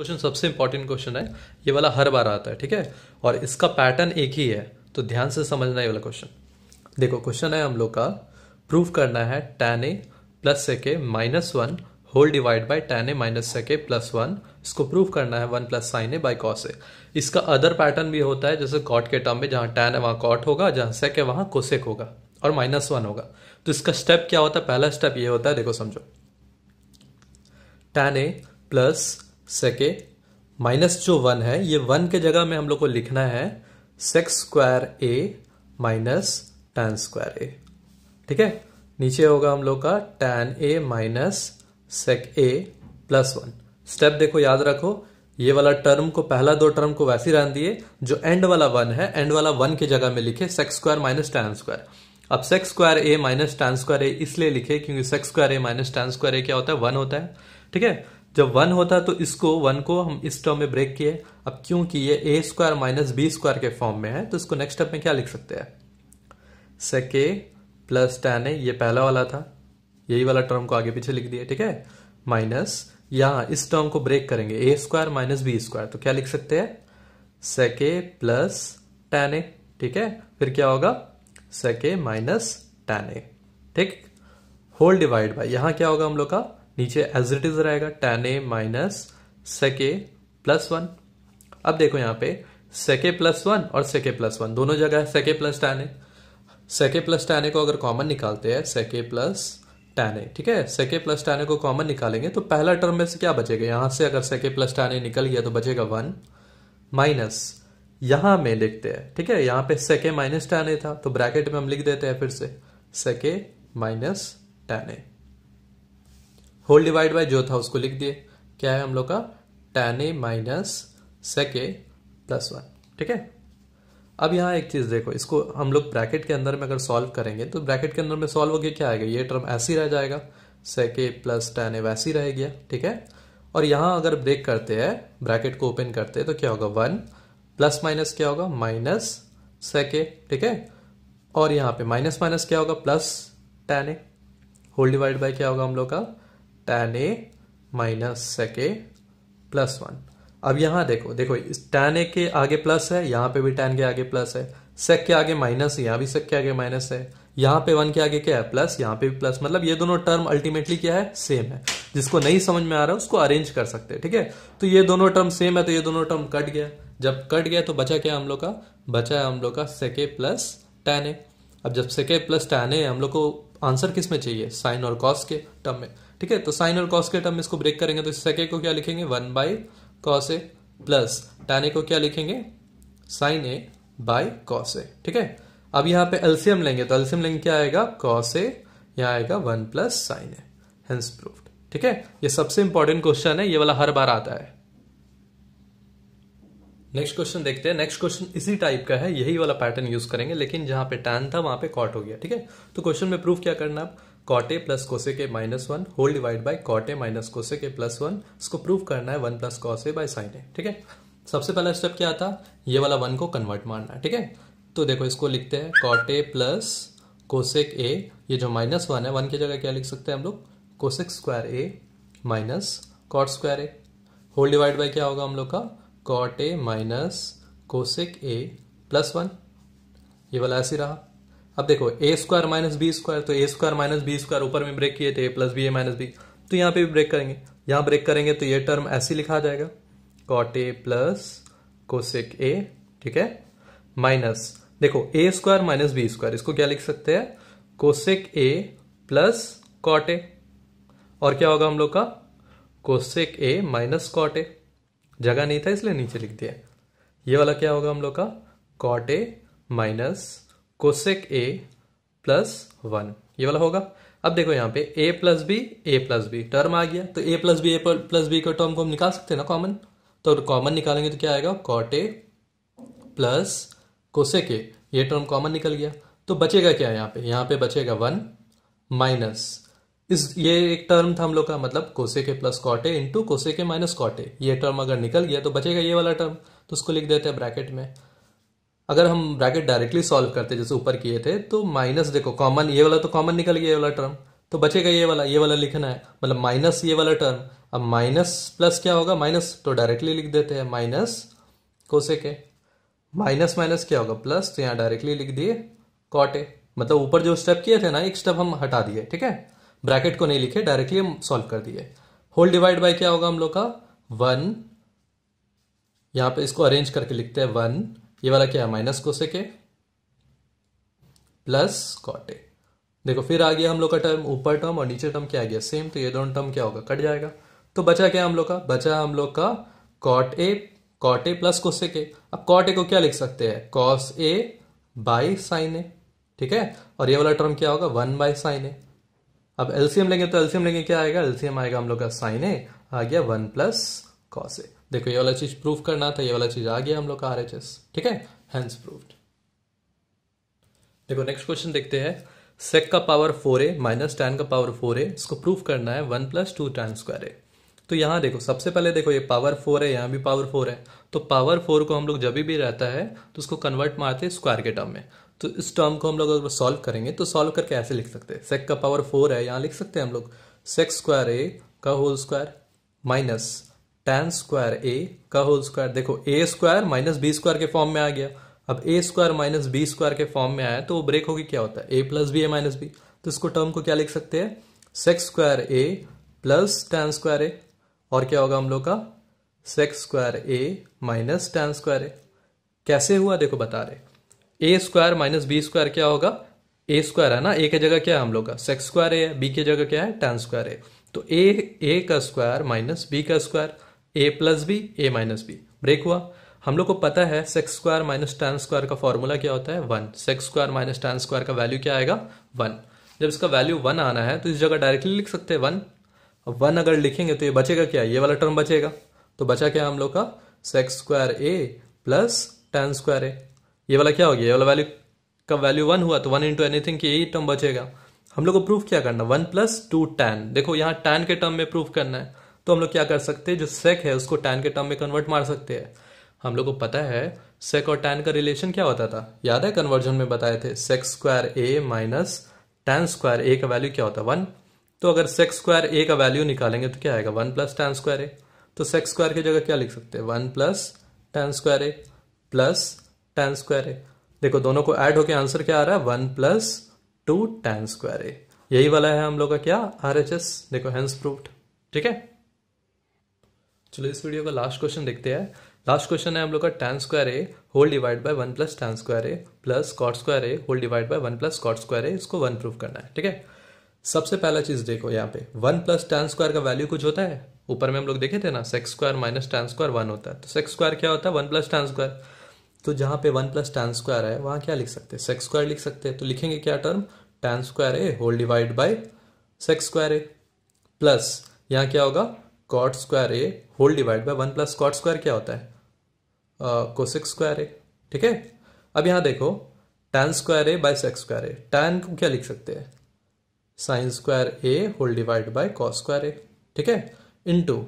question सबसे important question है ये वाला हर बार आता है ठीक है और इसका पैटर्न एक ही है तो ध्यान से समझना ये वाला क्वेश्चन देखो क्वेश्चन है हम लोग का प्रूव करना है ten A plus sec minus one whole divide by tan A minus sec plus one इसको प्रूव करना है one plus sine A by cos A इसका अदर पैटर्न भी होता है जैसे कॉट के टर्म में जहां टेन है वहां कॉट होगा जहां सेक है वहां कोसेक होगा और माइनस वन होगा तो इसका स्टेप क्या होता है पहला स्टेप ये होता है देखो समझो tan A plus sec minus जो वन है ये वन के जगह में हम लोग को लिखना है sec square A minus tan square A ठीक है नीचे होगा हम लोग का tan A minus sec A plus one step देखो याद रखो ये वाला टर्म को पहला दो टर्म को वैसे रहने दिए जो एंड वाला वन है एंड वाला वन के जगह में लिखे sec square minus tan square अब sec square A minus tan square A इसलिए लिखे क्योंकि sec square A minus tan square A क्या होता है वन होता है ठीक है जब वन होता तो इसको वन को हम इस टर्म में ब्रेक किए अब क्योंकि ये A square minus B square के फॉर्म में है तो इसको नेक्स्ट स्टेप में क्या लिख सकते हैं सेक ए प्लस टेन ए ये पहला वाला था यही वाला टर्म को आगे पीछे लिख दिया ठीक है माइनस यहां इस टर्म को ब्रेक करेंगे A square minus B square तो क्या लिख सकते हैं सेक ए प्लस टेन ए ठीक है फिर क्या होगा सेक ए माइनस टेन ए ठीक होल डिवाइड बाय यहां क्या होगा हम लोग का नीचे एज इट इज रहेगा tan A minus sec plus one अब देखो यहाँ पे सेके प्लस वन और सेके प्लस वन दोनों जगह सेके प्लस टेन ए सेके प्लस टेन ए को अगर कॉमन निकालते हैं सेके प्लस टेन ए ठीक है सेके प्लस टेन ए को कॉमन निकालेंगे तो पहला टर्म में से क्या बचेगा यहां से अगर सेके प्लस टेन ए निकल गया तो बचेगा वन माइनस यहां में लिखते हैं ठीक है यहां पे सेके माइनस टेन ए था तो ब्रैकेट में हम लिख देते हैं फिर से sec A minus tan A whole divide by जो था उसको लिख दिए क्या है हम लोग का tan A minus sec A plus one ठीक है अब यहाँ एक चीज़ देखो इसको हम लोग ब्रैकेट के अंदर में अगर सॉल्व करेंगे तो ब्रैकेट के अंदर में सॉल्व होगी क्या आएगा ये टर्म ऐसी रह जाएगा सेक ए प्लस टेन ए वैसी रह गया ठीक है और यहाँ अगर ब्रेक करते हैं ब्रैकेट को ओपन करते हैं तो क्या होगा वन प्लस माइनस क्या होगा माइनस सेक ए ठीक है और यहाँ पे माइनस माइनस क्या होगा plus tan A whole divide by क्या होगा हम लोग का टेन ए माइनस सेके ए प्लस वन अब यहां देखो देखो इस ए के आगे प्लस है यहाँ पे भी टेन के आगे प्लस है सेक के आगे माइनस है यहां भी सेक के आगे माइनस है यहां पे वन के आगे क्या है प्लस यहाँ पे भी प्लस मतलब ये दोनों टर्म अल्टीमेटली क्या है सेम है जिसको नहीं समझ में आ रहा है उसको अरेंज कर सकते हैं ठीक है तो ये दोनों टर्म सेम है तो ये दोनों टर्म कट गया जब कट गया तो बचा क्या हम लोग का बचा है हम लोग का सेके प्लस टेन ए अब जब सेके प्लस टेन ए हम लोग को आंसर किस में चाहिए साइन और कॉस के टर्म में ठीक है तो साइन और कॉस के टर्म इसको ब्रेक करेंगे तो सेके को क्या लिखेंगे one by cos A plus tan A को क्या लिखेंगे sine A by cos A ठीक है अब यहाँ पे एल्सियम लेंगे तो एल्सियम लेंगे क्या आएगा कॉस ए यहाँ आएगा one plus sine A hence proof ठीक है ये सबसे इंपॉर्टेंट क्वेश्चन है ये वाला हर बार आता है नेक्स्ट क्वेश्चन देखते हैं नेक्स्ट क्वेश्चन इसी टाइप का है यही वाला पैटर्न यूज करेंगे लेकिन जहां पे टैन था वहां पे कॉट हो गया ठीक है तो क्वेश्चन में प्रूफ क्या करना आप कॉटे plus cosec A minus one whole divide by cot A minus cosec A plus one इसको प्रूव करना है one plus cos A by by sine A ठीक है सबसे पहला स्टेप क्या था ये वाला वन को कन्वर्ट मारना है ठीक है तो देखो इसको लिखते हैं कॉटे प्लस कोसेक ए ये जो माइनस वन है वन की जगह क्या लिख सकते हैं हम लोग cosec square A minus cot square A whole divide by क्या होगा हम लोग का cot A minus cosec A plus one ये वाला ऐसे रहा अब देखो A square minus B square तो A square minus B square ऊपर में ब्रेक किए थे A plus B A minus B तो यहाँ पे भी ब्रेक करेंगे यहाँ ब्रेक करेंगे तो ये टर्म ऐसे लिखा जाएगा cot A plus cosec A ठीक है माइनस देखो A square minus B square इसको क्या लिख सकते हैं cosec A plus cot A और क्या होगा हम लोग का cosec A minus cot A जगह नहीं था इसलिए नीचे लिख दिया ये वाला क्या होगा हम लोग का cot A minus cosec A plus one ये वाला होगा अब देखो यहाँ पे A plus B A plus B term आ गया तो A plus B A plus B का टर्म को हम निकाल सकते हैं ना कॉमन तो कॉमन निकालेंगे तो क्या आएगा cot A plus cosec A ये टर्म कॉमन निकल गया तो बचेगा क्या यहाँ पे यहाँ पे बचेगा वन माइनस इस ये एक टर्म था हम लोग का मतलब कोसे के प्लस कॉटे इंटू कोसे के माइनस कॉटे ये टर्म अगर निकल गया तो बचेगा ये वाला टर्म तो उसको लिख देते हैं ब्रैकेट में अगर हम ब्रैकेट डायरेक्टली सॉल्व करते जैसे ऊपर किए थे तो माइनस देखो कॉमन ये वाला तो कॉमन निकल गया ये वाला टर्म तो बचेगा ये वाला ये वाला लिखना है मतलब माइनस ये वाला टर्म अब माइनस प्लस क्या होगा माइनस तो डायरेक्टली लिख देते हैं minus cosec A minus minus क्या होगा प्लस तो यहाँ डायरेक्टली लिख दिए कॉट ए मतलब ऊपर जो स्टेप किए थे ना एक स्टेप हम हटा दिए ठीक है ब्रैकेट को नहीं लिखे डायरेक्टली हम सॉल्व कर दिए होल डिवाइड बाय क्या होगा हम लोग का वन यहाँ पे इसको अरेंज करके लिखते हैं वन ये वाला क्या है minus cosec A plus cot A देखो फिर आ गया हम लोग का टर्म ऊपर टर्म और नीचे टर्म क्या आ गया सेम तो ये दोनों टर्म क्या होगा कट जाएगा तो बचा क्या हम लोग का बचा हम लोग का cot A cot A plus cosec A अब कॉट ए को क्या लिख सकते हैं cos A by sine A ठीक है और ये वाला टर्म क्या होगा वन बाय साइन ए अब एलसीएम लेंगे तो एलसीएम लेंगे क्या आएगा एलसीएम आएगा हम लोग का साइन ए आ गया वन प्लस कॉस ए देखो ये वाला चीज प्रूफ करना था ये वाला चीज आ गया हम लोग का आर ठीक है हैंस प्रूव्ड देखो नेक्स्ट क्वेश्चन देखते हैं सेक का power four A minus tan का पावर फोर ए इसको प्रूफ करना है one plus two tan square A तो यहाँ देखो सबसे पहले देखो ये पावर फोर है यहाँ भी पावर फोर है तो पावर फोर को हम लोग जब भी रहता है तो उसको कन्वर्ट मारते हैं स्क्वायर के टर्म में तो इस टर्म को हम लोग अगर सॉल्व करेंगे तो सॉल्व करके ऐसे लिख सकते हैं सेक का पावर फोर है यहाँ लिख सकते हैं हम लोग सेक्स स्क्वायर ए का whole square minus tan square A का होल स्क्वायर देखो A square minus B square के फॉर्म में आ गया अब A square minus B square के फॉर्म में आया तो वो ब्रेक होगी क्या होता है A plus B A minus B तो इसको टर्म को क्या लिख सकते हैं sec square A plus tan square A और क्या होगा हम लोग का sec square A minus tan square A कैसे हुआ देखो बता रहे A square minus B square क्या होगा ए स्क्वायर है ना ए की जगह क्या है हम लोग का सेक्स स्क्वायर ए है बी की जगह क्या है टेन स्क्वायर ए तो ए ए का स्क्वायर माइनस बी का square A plus B A minus B break हुआ हम लोग को पता है sec square minus tan square का फॉर्मूला क्या होता है one sec square minus tan square का वैल्यू क्या आएगा वन जब इसका वैल्यू वन आना है तो इस जगह डायरेक्टली लिख सकते हैं वन वन अगर लिखेंगे तो ये बचेगा क्या ये वाला टर्म बचेगा तो बचा क्या हम लोग का sec square A plus tan square A ये वाला क्या हो गया ये वाला वैल्यू का वैल्यू वन हुआ तो वन इंटू एनीथिंग यही टर्म बचेगा हम लोग को प्रूफ क्या करना वन प्लस टू टेन देखो यहाँ टेन के टर्म में प्रूफ करना है तो हम लोग क्या कर सकते हैं जो सेक है उसको टैन के टर्म में कन्वर्ट मार सकते हैं हम लोग को पता है सेक और टैन का रिलेशन क्या होता था याद है कन्वर्जन में बताए थे sec square A minus tan square A का वैल्यू क्या होता है वन तो अगर सेक्स स्क्वायर ए का वैल्यू निकालेंगे तो क्या आएगा one plus tan square A तो सेक्स स्क्वायर की जगह क्या लिख सकते हैं one plus tan square A plus tan square A देखो दोनों को ऐड होकर आंसर क्या आ रहा है one plus two tan square A यही वाला है हम लोग का क्या आर एच एस देखो हैंस प्रूफ ठीक है चलो इस वीडियो का लास्ट क्वेश्चन देखते हैं लास्ट क्वेश्चन है हम लोग का tan square A whole divide by one plus tan square A plus cot square A whole divide by one plus cot square A इसको वन प्रूफ करना है ठीक है सबसे पहला चीज देखो यहाँ पे वन प्लस टेन स्क्वायर का वैल्यू कुछ होता है ऊपर में हम लोग देखे थे ना sec square minus tan square one होता है तो सेक्स स्क्वायर क्या होता है वन प्लस टेन स्क्वायर तो जहाँ पे वन प्लस टेन स्क्वायर है वहाँ क्या लिख सकते हैं सेक्स स्क्वायर लिख सकते हैं तो लिखेंगे क्या term tan square A whole divide by sec square A plus यहाँ क्या होगा cot square A whole divide by one plus cot square क्या होता है कोसेक स्क्वायर ए ठीक है अब यहाँ देखो tan square A by sec square A tan को क्या लिख सकते हैं sine square A whole divide by cos square A ठीक है इनटू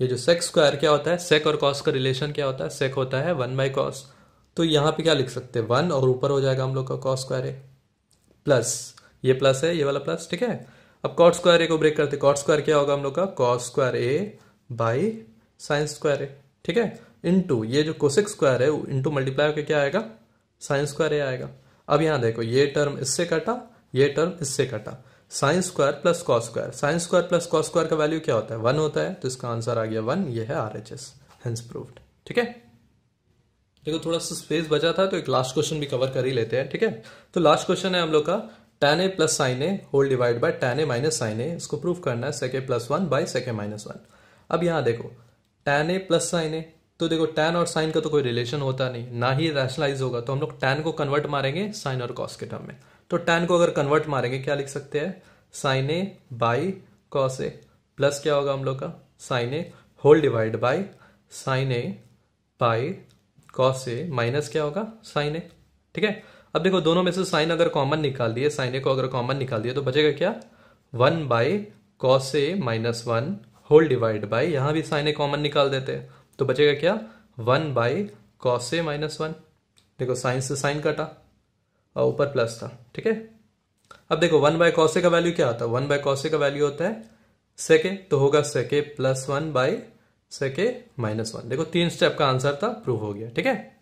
ये जो सेक्स स्क्वायर क्या होता है सेक और कॉस का रिलेशन क्या होता है सेक होता है वन बाय कॉस तो यहाँ पे क्या लिख सकते हैं वन और ऊपर हो जाएगा हम लोग का कॉस स्क्वायर ए प्लस ये प्लस है ये वाला प्लस ठीक है अब कॉट स्क्वायर ए को ब्रेक करते कॉट स्क्वायर क्या होगा हम लोग का cos square A by sine square A ठीक है इंटू ये जो कोशिक स्क्वायर है इंटू मल्टीप्लाई होकर क्या आएगा साइंस स्क्वायर ए आएगा अब यहां देखो ये टर्म इससे कटा ये टर्म इससे कटा sine square plus cos square sine square plus cos square का वैल्यू क्या होता है वन होता है तो इसका आंसर आ गया वन ये है R H S hence proved ठीक है देखो थोड़ा सा स्पेस बचा था तो एक लास्ट क्वेश्चन भी कवर कर ही लेते हैं ठीक है तो लास्ट क्वेश्चन है हम लोग का tan A plus sine A whole divide by tan A minus sine A इसको प्रूफ करना है sec A plus one by sec A minus one अब यहाँ देखो tan A plus sine A तो देखो टेन और साइन का तो कोई रिलेशन होता नहीं ना ही रैशनलाइज होगा तो हम लोग टेन को कन्वर्ट मारेंगे साइन और कॉस के टर्म में तो टेन को अगर कन्वर्ट मारेंगे क्या लिख सकते हैं sine A by cos A plus क्या होगा हम लोग का sine A whole divide by sine A by cos A minus क्या होगा साइन ए ठीक है अब देखो दोनों में से साइन अगर कॉमन निकाल दिए साइन ए को अगर कॉमन निकाल दिए तो बचेगा क्या one by cos A minus one whole divide by यहाँ भी साइन ए कॉमन निकाल देते तो बचेगा क्या one by cos A minus one देखो साइन से साइन कटा और ऊपर प्लस था ठीक है अब देखो वन बाय कॉसे का वैल्यू क्या होता है वन बाय कॉसे का वैल्यू होता है सेके तो होगा sec A plus one by sec A minus one देखो तीन स्टेप का आंसर था प्रूव हो गया ठीक है